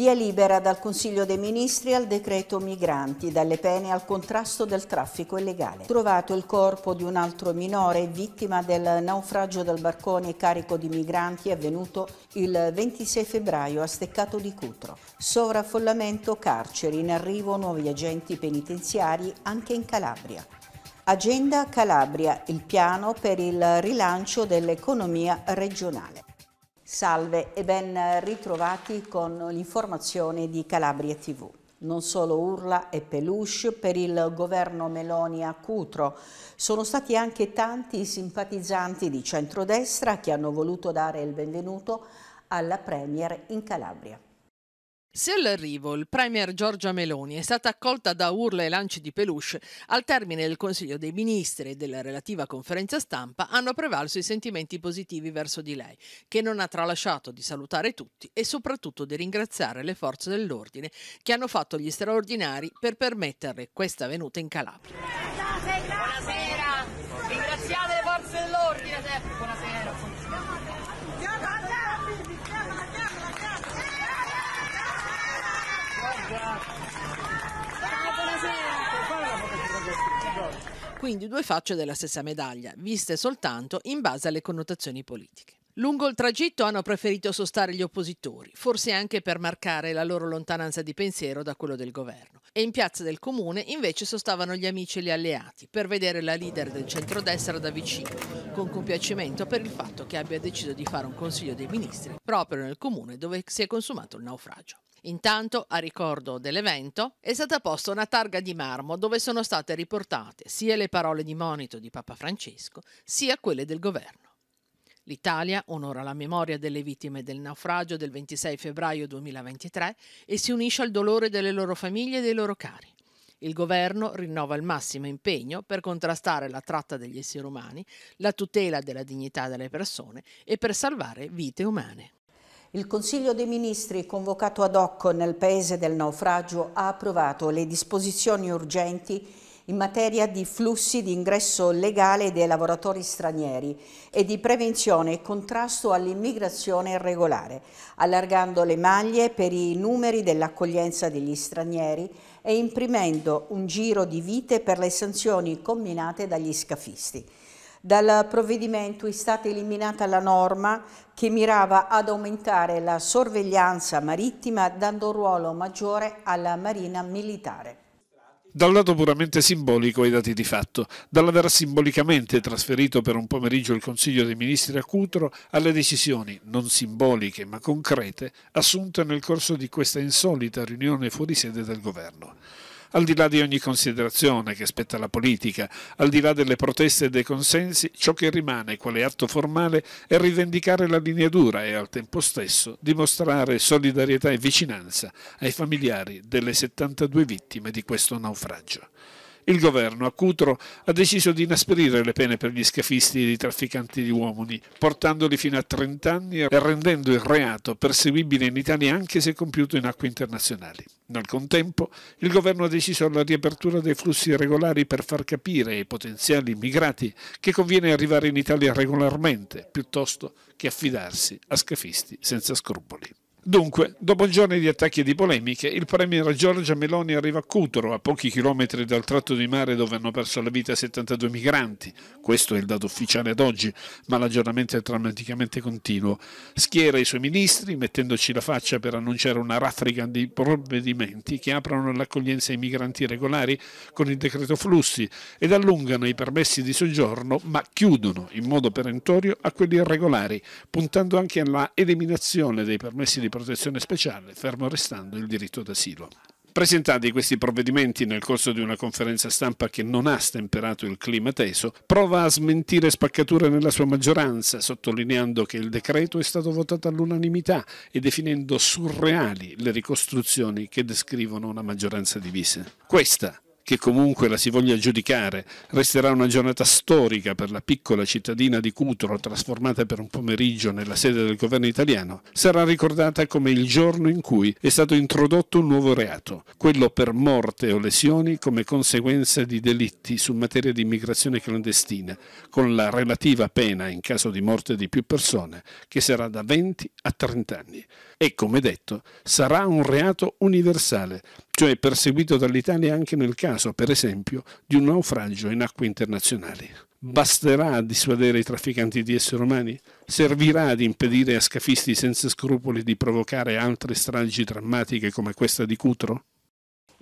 Via libera dal Consiglio dei Ministri al decreto migranti, dalle pene al contrasto del traffico illegale. Trovato il corpo di un altro minore vittima del naufragio del barcone carico di migranti avvenuto il 26 febbraio a Steccato di Cutro. Sovraffollamento carceri, in arrivo nuovi agenti penitenziari anche in Calabria. Agenda Calabria, il piano per il rilancio dell'economia regionale. Salve e ben ritrovati con l'informazione di Calabria TV. Non solo urla e peluche per il governo Meloni a Cutro, sono stati anche tanti i simpatizzanti di centrodestra che hanno voluto dare il benvenuto alla Premier in Calabria. Se all'arrivo il Premier Giorgia Meloni è stata accolta da urla e lanci di peluche, al termine del Consiglio dei Ministri e della relativa conferenza stampa hanno prevalso i sentimenti positivi verso di lei, che non ha tralasciato di salutare tutti e soprattutto di ringraziare le forze dell'ordine che hanno fatto gli straordinari per permetterle questa venuta in Calabria. Quindi due facce della stessa medaglia, viste soltanto in base alle connotazioni politiche. Lungo il tragitto hanno preferito sostare gli oppositori, forse anche per marcare la loro lontananza di pensiero da quello del governo. E in piazza del comune invece sostavano gli amici e gli alleati per vedere la leader del centrodestra da vicino, con compiacimento per il fatto che abbia deciso di fare un consiglio dei ministri proprio nel comune dove si è consumato il naufragio. Intanto, a ricordo dell'evento, è stata posta una targa di marmo dove sono state riportate sia le parole di monito di Papa Francesco, sia quelle del governo. L'Italia onora la memoria delle vittime del naufragio del 26 febbraio 2023 e si unisce al dolore delle loro famiglie e dei loro cari. Il governo rinnova il massimo impegno per contrastare la tratta degli esseri umani, la tutela della dignità delle persone e per salvare vite umane. Il Consiglio dei Ministri, convocato ad hoc nel paese del naufragio, ha approvato le disposizioni urgenti in materia di flussi di ingresso legale dei lavoratori stranieri e di prevenzione e contrasto all'immigrazione irregolare, allargando le maglie per i numeri dell'accoglienza degli stranieri e imprimendo un giro di vite per le sanzioni comminate dagli scafisti. Dal provvedimento è stata eliminata la norma che mirava ad aumentare la sorveglianza marittima dando un ruolo maggiore alla Marina Militare. Dal lato puramente simbolico ai dati di fatto, dall'aver simbolicamente trasferito per un pomeriggio il Consiglio dei Ministri a Cutro alle decisioni, non simboliche ma concrete, assunte nel corso di questa insolita riunione fuori sede del Governo. Al di là di ogni considerazione che spetta alla politica, al di là delle proteste e dei consensi, ciò che rimane quale atto formale è rivendicare la linea dura e al tempo stesso dimostrare solidarietà e vicinanza ai familiari delle 72 vittime di questo naufragio. Il governo a Cutro ha deciso di inasprire le pene per gli scafisti e i trafficanti di uomini, portandoli fino a 30 anni e rendendo il reato perseguibile in Italia anche se compiuto in acque internazionali. Nel contempo, il governo ha deciso la riapertura dei flussi regolari per far capire ai potenziali immigrati che conviene arrivare in Italia regolarmente piuttosto che affidarsi a scafisti senza scrupoli. Dunque, dopo giorni di attacchi e di polemiche, il premier Giorgia Meloni arriva a Cutro, a pochi chilometri dal tratto di mare dove hanno perso la vita 72 migranti. Questo è il dato ufficiale ad oggi, ma l'aggiornamento è drammaticamente continuo. Schiera i suoi ministri, mettendoci la faccia per annunciare una raffica di provvedimenti che aprono l'accoglienza ai migranti regolari con il decreto flussi ed allungano i permessi di soggiorno, ma chiudono in modo perentorio a quelli irregolari, puntando anche alla eliminazione dei permessi di protezione speciale, fermo restando il diritto d'asilo. Presentati questi provvedimenti nel corso di una conferenza stampa che non ha stemperato il clima teso, prova a smentire spaccature nella sua maggioranza, sottolineando che il decreto è stato votato all'unanimità e definendo surreali le ricostruzioni che descrivono una maggioranza divisa. Questa che comunque la si voglia giudicare, resterà una giornata storica per la piccola cittadina di Cutro, trasformata per un pomeriggio nella sede del governo italiano, sarà ricordata come il giorno in cui è stato introdotto un nuovo reato, quello per morte o lesioni come conseguenza di delitti su materia di immigrazione clandestina, con la relativa pena in caso di morte di più persone, che sarà da 20 a 30 anni. E come detto, sarà un reato universale, cioè perseguito dall'Italia anche nel caso, per esempio, di un naufragio in acque internazionali. Basterà a dissuadere i trafficanti di esseri umani? Servirà ad impedire a scafisti senza scrupoli di provocare altre stragi drammatiche come questa di Cutro?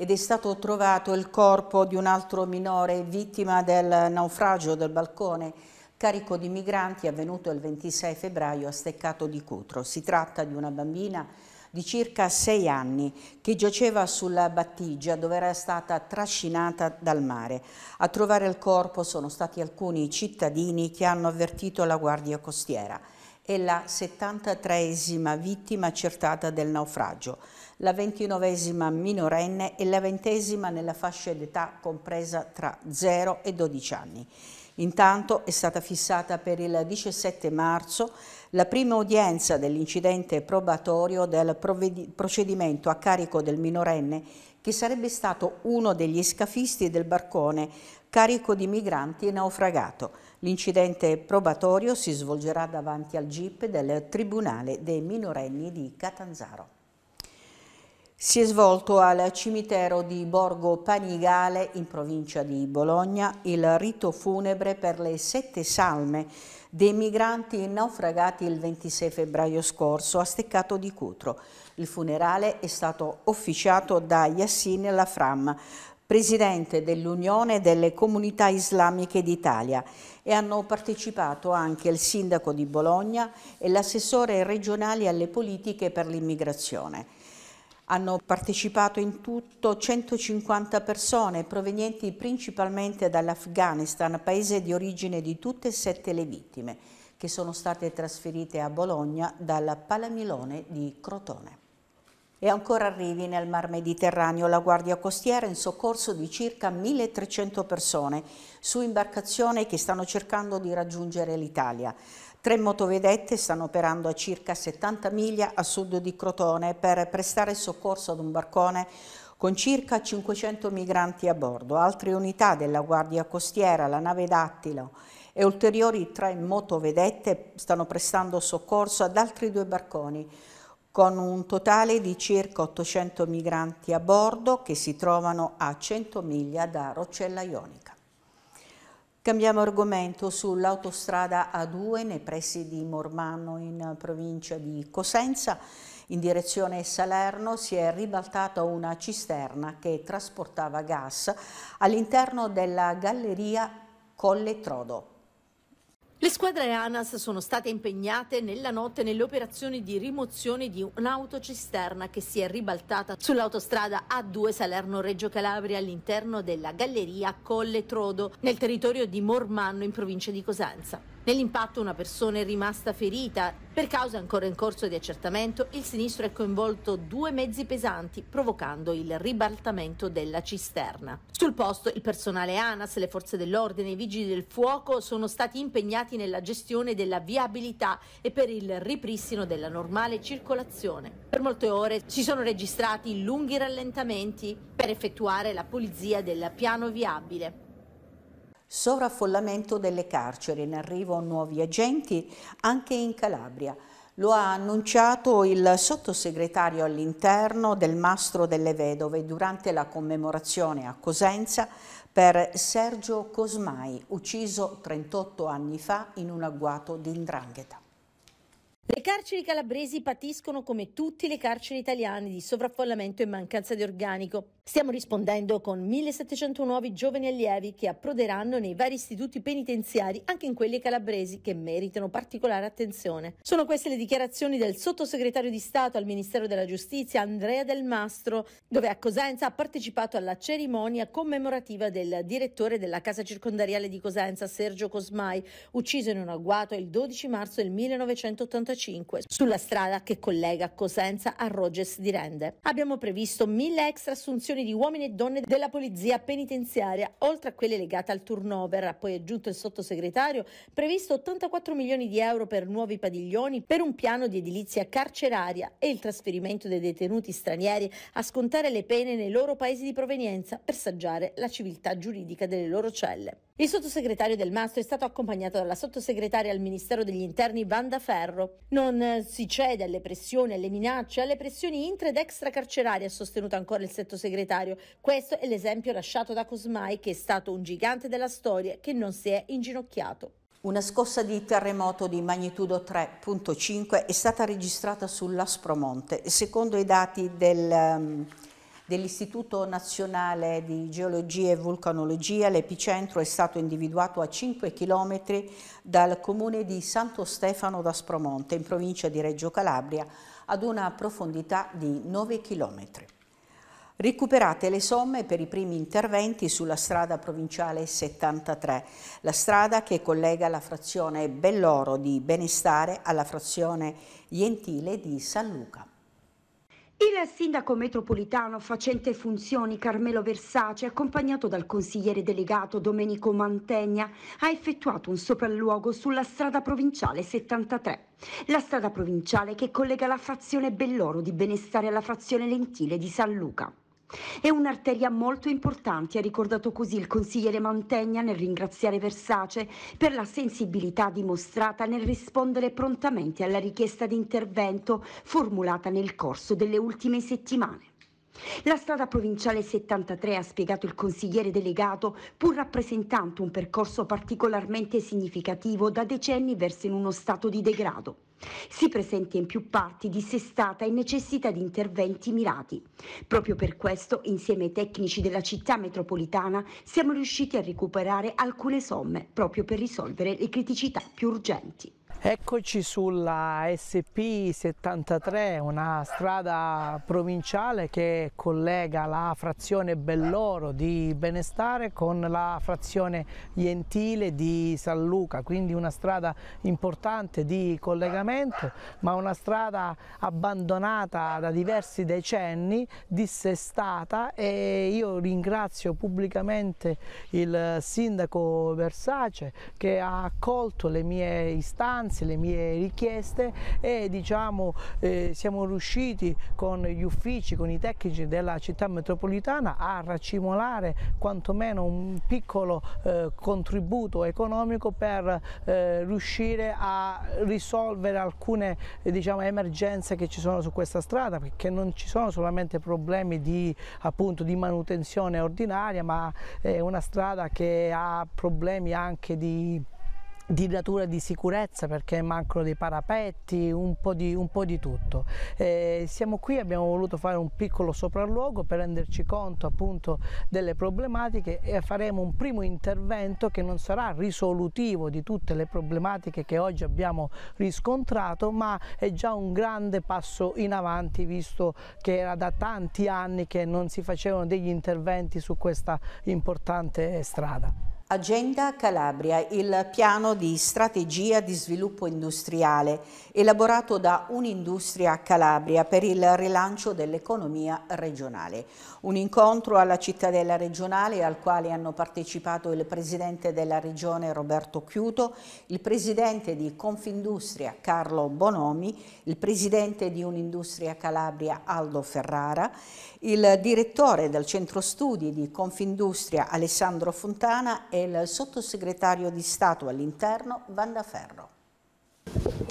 ed è stato trovato il corpo di un altro minore vittima del naufragio del balcone carico di migranti avvenuto il 26 febbraio a Steccato di Cutro. Si tratta di una bambina di circa sei anni che giaceva sulla battigia dove era stata trascinata dal mare. A trovare il corpo sono stati alcuni cittadini che hanno avvertito la Guardia Costiera. È la 73esima vittima accertata del naufragio, la 29esima minorenne e la 20 nella fascia d'età compresa tra 0 e 12 anni. Intanto è stata fissata per il 17 marzo la prima udienza dell'incidente probatorio del procedimento a carico del minorenne che sarebbe stato uno degli scafisti del barcone carico di migranti e naufragato. L'incidente probatorio si svolgerà davanti al GIP del Tribunale dei minorenni di Catanzaro. Si è svolto al cimitero di Borgo Panigale in provincia di Bologna il rito funebre per le sette salme dei migranti naufragati il 26 febbraio scorso a Steccato di Cutro. Il funerale è stato officiato da Yassin Lafram, presidente dell'Unione delle Comunità Islamiche d'Italia e hanno partecipato anche il sindaco di Bologna e l'assessore regionale alle politiche per l'immigrazione. Hanno partecipato in tutto 150 persone provenienti principalmente dall'Afghanistan, paese di origine di tutte e sette le vittime, che sono state trasferite a Bologna dalla Palamilone di Crotone. E ancora arrivi nel Mar Mediterraneo la Guardia Costiera in soccorso di circa 1300 persone su imbarcazioni che stanno cercando di raggiungere l'Italia. Tre motovedette stanno operando a circa 70 miglia a sud di Crotone per prestare soccorso ad un barcone con circa 500 migranti a bordo. Altre unità della Guardia Costiera, la nave Dattilo e ulteriori tre motovedette stanno prestando soccorso ad altri due barconi con un totale di circa 800 migranti a bordo che si trovano a 100 miglia da Roccella Ionica. Cambiamo argomento sull'autostrada A2 nei pressi di Mormano in provincia di Cosenza. In direzione Salerno si è ribaltata una cisterna che trasportava gas all'interno della galleria Colle Trodo. Le squadre ANAS sono state impegnate nella notte nelle operazioni di rimozione di un'autocisterna che si è ribaltata sull'autostrada A2 Salerno-Reggio Calabria all'interno della galleria Colle Trodo nel territorio di Mormanno in provincia di Cosenza. Nell'impatto una persona è rimasta ferita. Per cause ancora in corso di accertamento, il sinistro è coinvolto due mezzi pesanti, provocando il ribaltamento della cisterna. Sul posto il personale ANAS, le forze dell'ordine e i vigili del fuoco sono stati impegnati nella gestione della viabilità e per il ripristino della normale circolazione. Per molte ore si sono registrati lunghi rallentamenti per effettuare la pulizia del piano viabile. Sovraffollamento delle carceri, in arrivo nuovi agenti anche in Calabria. Lo ha annunciato il sottosegretario all'interno del Mastro delle Vedove durante la commemorazione a Cosenza per Sergio Cosmai, ucciso 38 anni fa in un agguato di indrangheta. Le carceri calabresi patiscono come tutte le carceri italiane di sovraffollamento e mancanza di organico. Stiamo rispondendo con 1700 nuovi giovani allievi che approderanno nei vari istituti penitenziari, anche in quelli calabresi, che meritano particolare attenzione. Sono queste le dichiarazioni del sottosegretario di Stato al Ministero della Giustizia Andrea Del Mastro, dove a Cosenza ha partecipato alla cerimonia commemorativa del direttore della casa circondariale di Cosenza, Sergio Cosmai, ucciso in un agguato il 12 marzo del 1985 105 sulla strada che collega Cosenza a Rogers di Rende. Abbiamo previsto mille extra assunzioni di uomini e donne della polizia penitenziaria, oltre a quelle legate al turnover, ha poi aggiunto il sottosegretario, previsto 84 milioni di euro per nuovi padiglioni, per un piano di edilizia carceraria e il trasferimento dei detenuti stranieri a scontare le pene nei loro paesi di provenienza per saggiare la civiltà giuridica delle loro celle. Il sottosegretario Del Mastro è stato accompagnato dalla sottosegretaria al Ministero degli Interni Banda Ferro. Non si cede alle pressioni, alle minacce, alle pressioni intra ed extracarcerarie, ha sostenuto ancora il sottosegretario. Questo è l'esempio lasciato da Cosmai, che è stato un gigante della storia che non si è inginocchiato. Una scossa di terremoto di magnitudo 3.5 è stata registrata sull'Aspromonte. Secondo i dati del ehm, dell'Istituto Nazionale di Geologia e Vulcanologia, l'epicentro è stato individuato a 5 km dal comune di Santo Stefano d'Aspromonte, in provincia di Reggio Calabria, ad una profondità di 9 km. Recuperate le somme per i primi interventi sulla strada provinciale 73, la strada che collega la frazione Belloro di Benestare alla frazione Gentile di San Luca. Il sindaco metropolitano facente funzioni Carmelo Versace, accompagnato dal consigliere delegato Domenico Mantegna, ha effettuato un sopralluogo sulla strada provinciale 73. La strada provinciale che collega la frazione Belloro di Benestare alla frazione Lentile di San Luca. È un'arteria molto importante, ha ricordato così il consigliere Mantegna nel ringraziare Versace per la sensibilità dimostrata nel rispondere prontamente alla richiesta di intervento formulata nel corso delle ultime settimane. La strada provinciale 73, ha spiegato il consigliere delegato, pur rappresentando un percorso particolarmente significativo, da decenni versa in uno stato di degrado. Si presenta in più parti dissestata e necessita di interventi mirati. Proprio per questo, insieme ai tecnici della città metropolitana, siamo riusciti a recuperare alcune somme proprio per risolvere le criticità più urgenti. Eccoci sulla SP73, una strada provinciale che collega la frazione Belloro di Benestare con la frazione Gentile di San Luca, quindi una strada importante di collegamento, ma una strada abbandonata da diversi decenni, dissestata e io ringrazio pubblicamente il sindaco Versace che ha accolto le mie istanze istanze, le mie richieste e diciamo, eh, siamo riusciti con gli uffici, con i tecnici della città metropolitana a racimolare quantomeno un piccolo eh, contributo economico per eh, riuscire a risolvere alcune diciamo, emergenze che ci sono su questa strada perché non ci sono solamente problemi di, appunto, di manutenzione ordinaria ma è una strada che ha problemi anche di di natura di sicurezza perché mancano dei parapetti, un po' di, un po di tutto. Eh, siamo qui, abbiamo voluto fare un piccolo sopralluogo per renderci conto appunto delle problematiche e faremo un primo intervento che non sarà risolutivo di tutte le problematiche che oggi abbiamo riscontrato ma è già un grande passo in avanti visto che era da tanti anni che non si facevano degli interventi su questa importante strada. Agenda Calabria, il piano di strategia di sviluppo industriale elaborato da Un'Industria Calabria per il rilancio dell'economia regionale. Un incontro alla cittadella regionale al quale hanno partecipato il presidente della regione Roberto Chiuto, il presidente di Confindustria Carlo Bonomi, il presidente di Un'Industria Calabria Aldo Ferrara, il direttore del centro studi di Confindustria Alessandro Fontana e e il sottosegretario di Stato all'interno Vandaferro.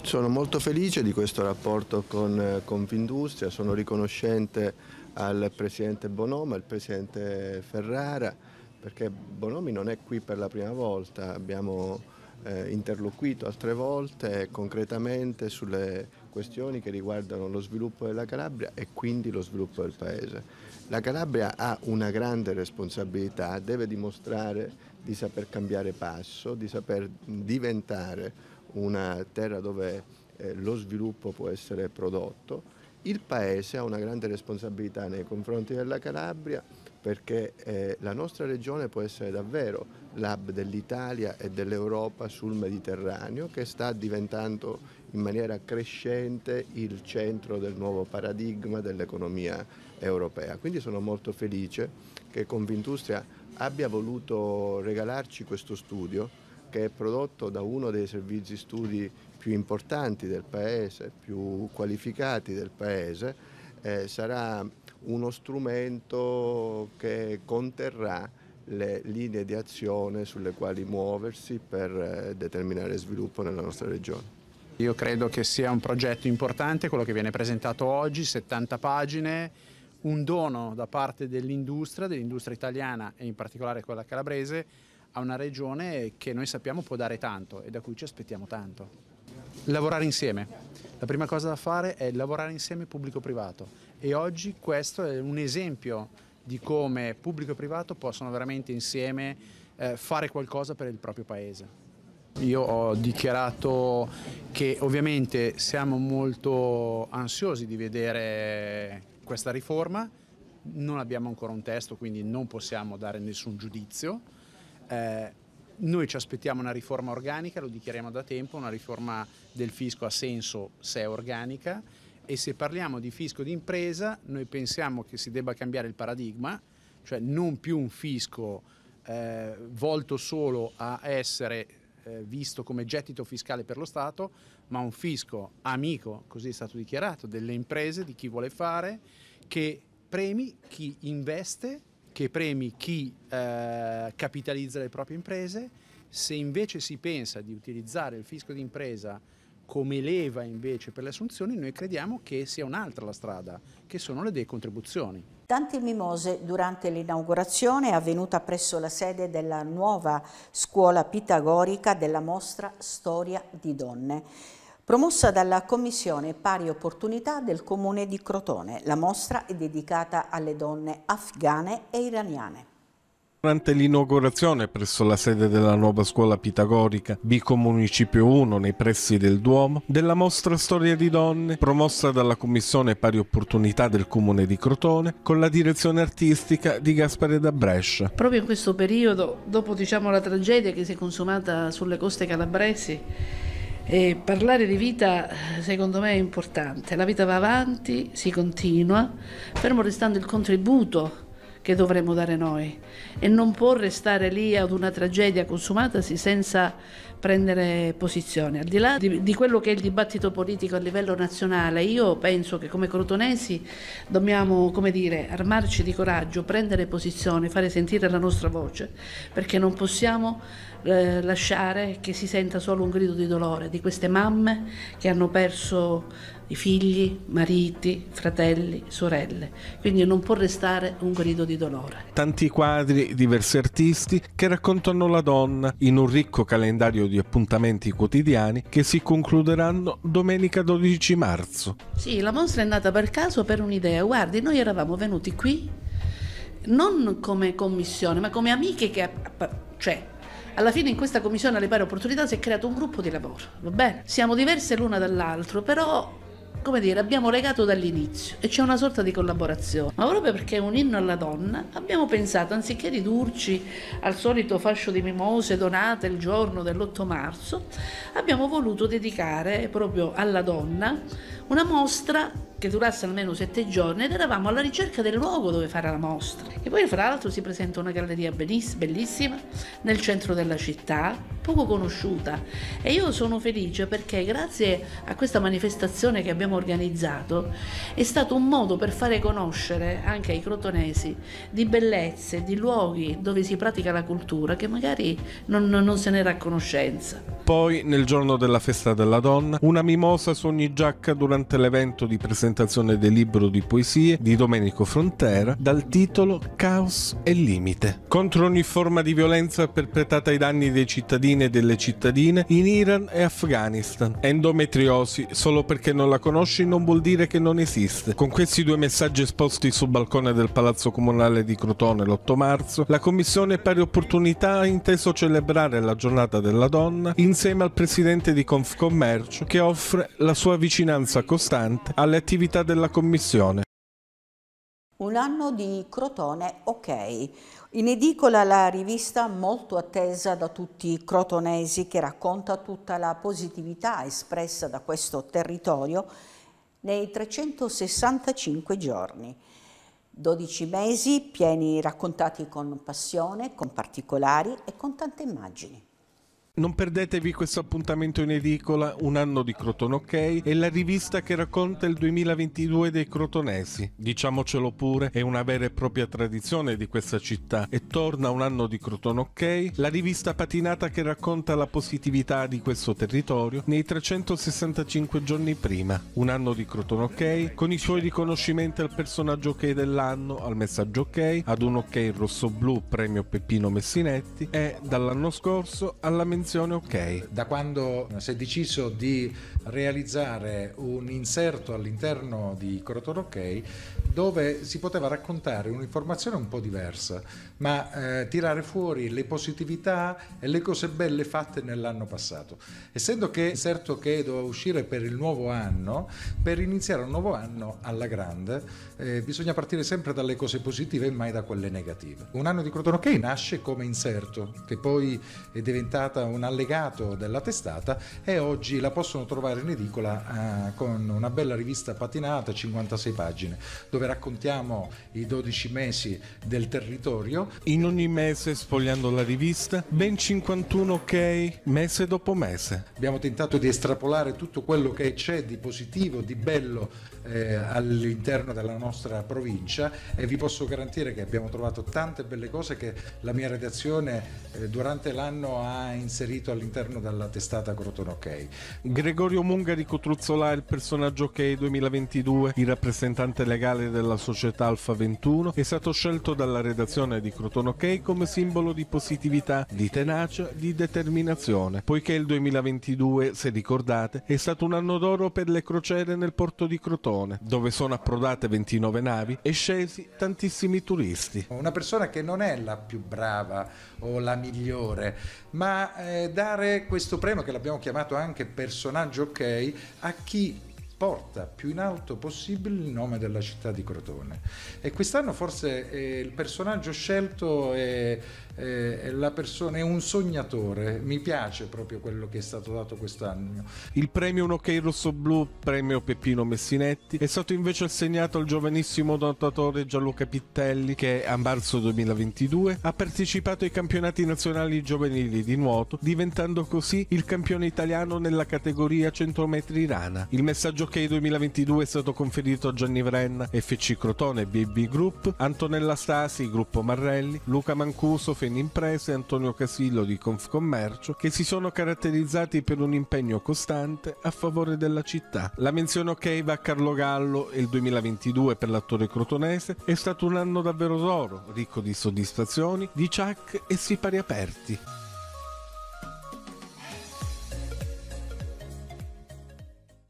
Sono molto felice di questo rapporto con eh, Confindustria, sono riconoscente al Presidente Bonomi, al Presidente Ferrara, perché Bonomi non è qui per la prima volta, abbiamo eh, interloquito altre volte concretamente sulle questioni che riguardano lo sviluppo della Calabria e quindi lo sviluppo del Paese. La Calabria ha una grande responsabilità, deve dimostrare di saper cambiare passo, di saper diventare una terra dove eh, lo sviluppo può essere prodotto. Il Paese ha una grande responsabilità nei confronti della Calabria perché eh, la nostra regione può essere davvero l'hub dell'Italia e dell'Europa sul Mediterraneo che sta diventando in maniera crescente il centro del nuovo paradigma dell'economia europea. Quindi sono molto felice che Confindustria abbia voluto regalarci questo studio che è prodotto da uno dei servizi studi più importanti del Paese, più qualificati del Paese, eh, sarà uno strumento che conterrà le linee di azione sulle quali muoversi per eh, determinare sviluppo nella nostra regione. Io credo che sia un progetto importante quello che viene presentato oggi, 70 pagine, un dono da parte dell'industria, dell'industria italiana e in particolare quella calabrese, a una regione che noi sappiamo può dare tanto e da cui ci aspettiamo tanto. Lavorare insieme. La prima cosa da fare è lavorare insieme pubblico-privato e oggi questo è un esempio di come pubblico e privato possono veramente insieme eh, fare qualcosa per il proprio paese. Io ho dichiarato che ovviamente siamo molto ansiosi di vedere questa riforma, non abbiamo ancora un testo, quindi non possiamo dare nessun giudizio. Eh, noi ci aspettiamo una riforma organica, lo dichiariamo da tempo, una riforma del fisco ha senso se è organica e se parliamo di fisco di impresa noi pensiamo che si debba cambiare il paradigma, cioè non più un fisco eh, volto solo a essere eh, visto come gettito fiscale per lo Stato, ma un fisco amico, così è stato dichiarato, delle imprese, di chi vuole fare, che premi chi investe, che premi chi eh, capitalizza le proprie imprese. Se invece si pensa di utilizzare il fisco d'impresa come leva invece per le assunzioni, noi crediamo che sia un'altra la strada, che sono le decontribuzioni. Tanti mimose durante l'inaugurazione avvenuta presso la sede della nuova scuola pitagorica della mostra Storia di Donne. Promossa dalla Commissione Pari Opportunità del Comune di Crotone, la mostra è dedicata alle donne afghane e iraniane. Durante l'inaugurazione presso la sede della nuova scuola pitagorica Bico Municipio 1 nei pressi del Duomo della mostra Storia di Donne promossa dalla Commissione Pari Opportunità del Comune di Crotone con la direzione artistica di Gaspare da Brescia. Proprio in questo periodo, dopo diciamo, la tragedia che si è consumata sulle coste calabresi, eh, parlare di vita secondo me è importante, la vita va avanti, si continua, fermo restando il contributo che dovremo dare noi e non può restare lì ad una tragedia consumatasi senza prendere posizione. Al di là di, di quello che è il dibattito politico a livello nazionale, io penso che come crotonesi dobbiamo come dire, armarci di coraggio, prendere posizione, fare sentire la nostra voce, perché non possiamo eh, lasciare che si senta solo un grido di dolore di queste mamme che hanno perso i figli, mariti, fratelli, sorelle, quindi non può restare un grido di dolore. Tanti quadri, diversi artisti che raccontano la donna in un ricco calendario di appuntamenti quotidiani che si concluderanno domenica 12 marzo. Sì, la mostra è nata per caso per un'idea. Guardi, noi eravamo venuti qui non come commissione, ma come amiche che cioè alla fine in questa commissione alle pari opportunità si è creato un gruppo di lavoro, va bene? Siamo diverse l'una dall'altro, però come dire, abbiamo legato dall'inizio e c'è una sorta di collaborazione. Ma proprio perché è un inno alla donna, abbiamo pensato, anziché ridurci al solito fascio di mimose donate il giorno dell'8 marzo, abbiamo voluto dedicare proprio alla donna una mostra che durasse almeno sette giorni ed eravamo alla ricerca del luogo dove fare la mostra. E poi fra l'altro si presenta una galleria bellissima nel centro della città, poco conosciuta e io sono felice perché grazie a questa manifestazione che abbiamo organizzato è stato un modo per fare conoscere anche ai crotonesi di bellezze, di luoghi dove si pratica la cultura che magari non, non se n'era a conoscenza. Poi nel giorno della festa della donna una mimosa su ogni giacca durante durante l'evento di presentazione del libro di poesie di Domenico Frontera dal titolo Caos e Limite. Contro ogni forma di violenza perpetrata ai danni dei cittadini e delle cittadine in Iran e Afghanistan. Endometriosi, solo perché non la conosci non vuol dire che non esiste. Con questi due messaggi esposti sul balcone del Palazzo Comunale di Crotone l'8 marzo, la Commissione Pari Opportunità ha inteso celebrare la giornata della donna insieme al presidente di Confcommercio che offre la sua vicinanza costante alle attività della Commissione. Un anno di Crotone ok. In edicola la rivista molto attesa da tutti i crotonesi che racconta tutta la positività espressa da questo territorio nei 365 giorni. 12 mesi pieni raccontati con passione, con particolari e con tante immagini. Non perdetevi questo appuntamento in edicola Un anno di Crotone OK e la rivista che racconta il 2022 dei crotonesi. Diciamocelo pure, è una vera e propria tradizione di questa città e torna Un anno di Crotone OK, la rivista patinata che racconta la positività di questo territorio nei 365 giorni prima. Un anno di Crotone OK con i suoi riconoscimenti al personaggio OK dell'anno, al messaggio OK, ad un OK rosso-blu premio Peppino Messinetti e dall'anno scorso alla menzione funzione ok. Eh, da quando si è deciso di realizzare un inserto all'interno di Croton OK dove si poteva raccontare un'informazione un po' diversa, ma eh, tirare fuori le positività e le cose belle fatte nell'anno passato. Essendo che certo che doveva uscire per il nuovo anno, per iniziare un nuovo anno alla grande, eh, bisogna partire sempre dalle cose positive e mai da quelle negative. Un anno di Croton OK nasce come inserto, che poi è diventata un allegato della testata e oggi la possono trovare in edicola eh, con una bella rivista patinata, 56 pagine dove raccontiamo i 12 mesi del territorio. In ogni mese, sfogliando la rivista, ben 51 ok mese dopo mese. Abbiamo tentato di estrapolare tutto quello che c'è di positivo, di bello eh, all'interno della nostra provincia e vi posso garantire che abbiamo trovato tante belle cose che la mia redazione eh, durante l'anno ha inserito all'interno della testata Croton OK. Gregorio Mungari di Cotruzzolà, il personaggio OK 2022, il rappresentante legale della società Alfa 21, è stato scelto dalla redazione di Croton OK come simbolo di positività, di tenacia, di determinazione, poiché il 2022, se ricordate, è stato un anno d'oro per le crociere nel porto di Crotone Giappone, dove sono approdate 29 navi e scesi tantissimi turisti. Una persona che non è la più brava o la migliore, ma eh, dare questo premio che l'abbiamo chiamato anche personaggio ok a chi porta più in alto possibile il nome della città di Crotone. E quest'anno forse eh, il personaggio scelto è eh, la persona è un sognatore, mi piace proprio quello che è stato dato quest'anno. Il premio Un ok rosso blu, premio Peppino Messinetti, è stato invece assegnato al giovanissimo nuotatore Gianluca Pittelli che a marzo 2022 ha partecipato ai campionati nazionali giovanili di nuoto, diventando così il campione italiano nella categoria centrometri rana. Il messaggio ok 2022 è stato conferito a Gianni Vrenna, FC Crotone, BB Group, Antonella Stasi, Gruppo Marrelli, Luca Mancuso, Federico Confindimprese Antonio Casillo di Confcommercio che si sono caratterizzati per un impegno costante a favore della città. La menzione ok va a Carlo Gallo e il 2022 per l'attore crotonese è stato un anno davvero d'oro, ricco di soddisfazioni, di ciac e sipari aperti.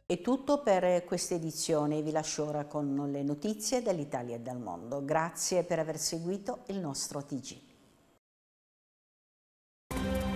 È tutto per questa edizione, vi lascio ora con le notizie dall'Italia e dal mondo. Grazie per aver seguito il nostro TG. Thank you.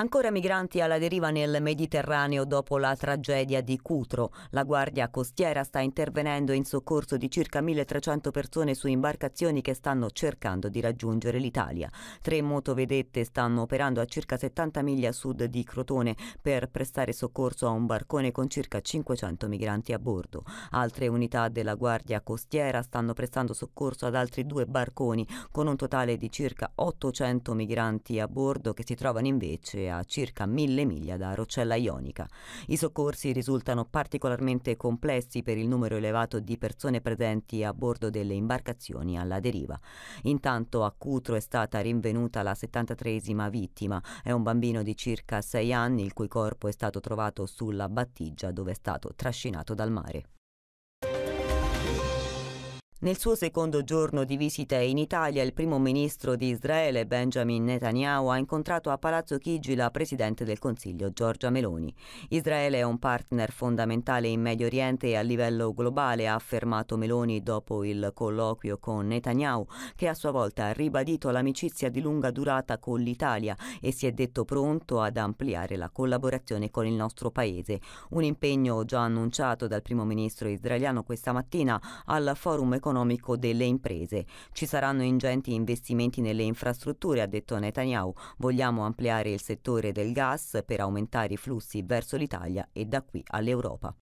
Ancora migranti alla deriva nel Mediterraneo dopo la tragedia di Cutro. La Guardia Costiera sta intervenendo in soccorso di circa 1300 persone su imbarcazioni che stanno cercando di raggiungere l'Italia. Tre motovedette stanno operando a circa 70 miglia a sud di Crotone per prestare soccorso a un barcone con circa 500 migranti a bordo. Altre unità della Guardia Costiera stanno prestando soccorso ad altri due barconi con un totale di circa 800 migranti a bordo che si trovano invece a circa mille miglia da Rocella Ionica. I soccorsi risultano particolarmente complessi per il numero elevato di persone presenti a bordo delle imbarcazioni alla deriva. Intanto a Cutro è stata rinvenuta la 73esima vittima, è un bambino di circa sei anni il cui corpo è stato trovato sulla battigia dove è stato trascinato dal mare. Nel suo secondo giorno di visite in Italia, il primo ministro di Israele Benjamin Netanyahu ha incontrato a Palazzo Chigi la presidente del Consiglio Giorgia Meloni. Israele è un partner fondamentale in Medio Oriente e a livello globale, ha affermato Meloni dopo il colloquio con Netanyahu, che a sua volta ha ribadito l'amicizia di lunga durata con l'Italia e si è detto pronto ad ampliare la collaborazione con il nostro paese. Un impegno già annunciato dal primo ministro israeliano questa mattina al forum economico economico delle imprese. Ci saranno ingenti investimenti nelle infrastrutture, ha detto Netanyahu. Vogliamo ampliare il settore del gas per aumentare i flussi verso l'Italia e da qui all'Europa.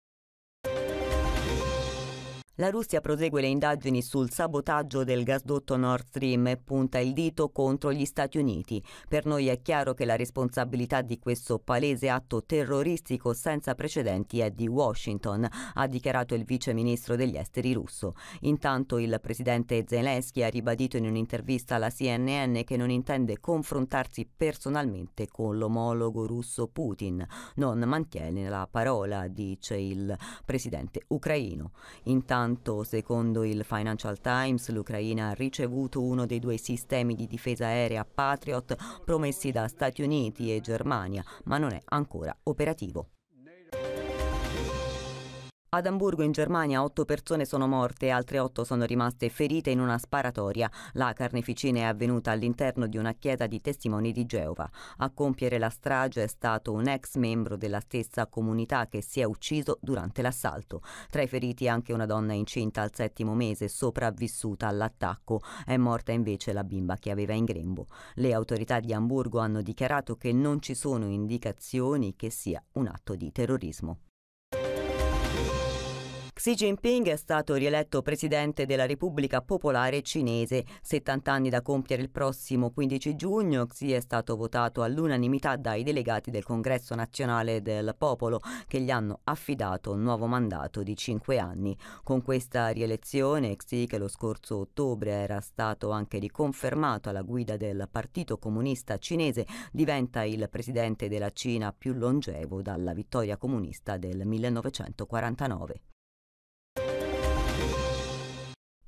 La Russia prosegue le indagini sul sabotaggio del gasdotto Nord Stream e punta il dito contro gli Stati Uniti. Per noi è chiaro che la responsabilità di questo palese atto terroristico senza precedenti è di Washington, ha dichiarato il vice ministro degli esteri russo. Intanto il presidente Zelensky ha ribadito in un'intervista alla CNN che non intende confrontarsi personalmente con l'omologo russo Putin. Non mantiene la parola, dice il presidente ucraino. Intanto quanto, secondo il Financial Times, l'Ucraina ha ricevuto uno dei due sistemi di difesa aerea Patriot promessi da Stati Uniti e Germania, ma non è ancora operativo. Ad Amburgo in Germania otto persone sono morte e altre otto sono rimaste ferite in una sparatoria. La carneficina è avvenuta all'interno di una chiesa di testimoni di Geova. A compiere la strage è stato un ex membro della stessa comunità che si è ucciso durante l'assalto. Tra i feriti anche una donna incinta al settimo mese sopravvissuta all'attacco. È morta invece la bimba che aveva in grembo. Le autorità di Amburgo hanno dichiarato che non ci sono indicazioni che sia un atto di terrorismo. Xi Jinping è stato rieletto presidente della Repubblica Popolare Cinese. 70 anni da compiere il prossimo 15 giugno, Xi è stato votato all'unanimità dai delegati del Congresso Nazionale del Popolo che gli hanno affidato un nuovo mandato di 5 anni. Con questa rielezione, Xi, che lo scorso ottobre era stato anche riconfermato alla guida del Partito Comunista Cinese, diventa il presidente della Cina più longevo dalla vittoria comunista del 1949.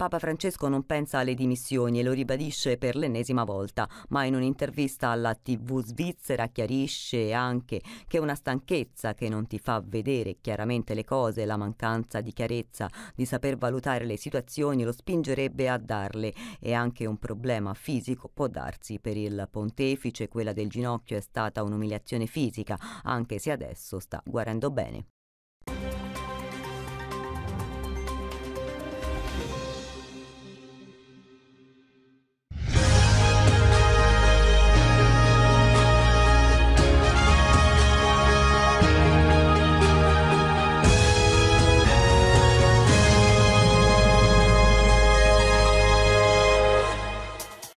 Papa Francesco non pensa alle dimissioni e lo ribadisce per l'ennesima volta, ma in un'intervista alla TV svizzera chiarisce anche che una stanchezza che non ti fa vedere chiaramente le cose, la mancanza di chiarezza, di saper valutare le situazioni lo spingerebbe a darle e anche un problema fisico può darsi per il pontefice, quella del ginocchio è stata un'umiliazione fisica, anche se adesso sta guarendo bene.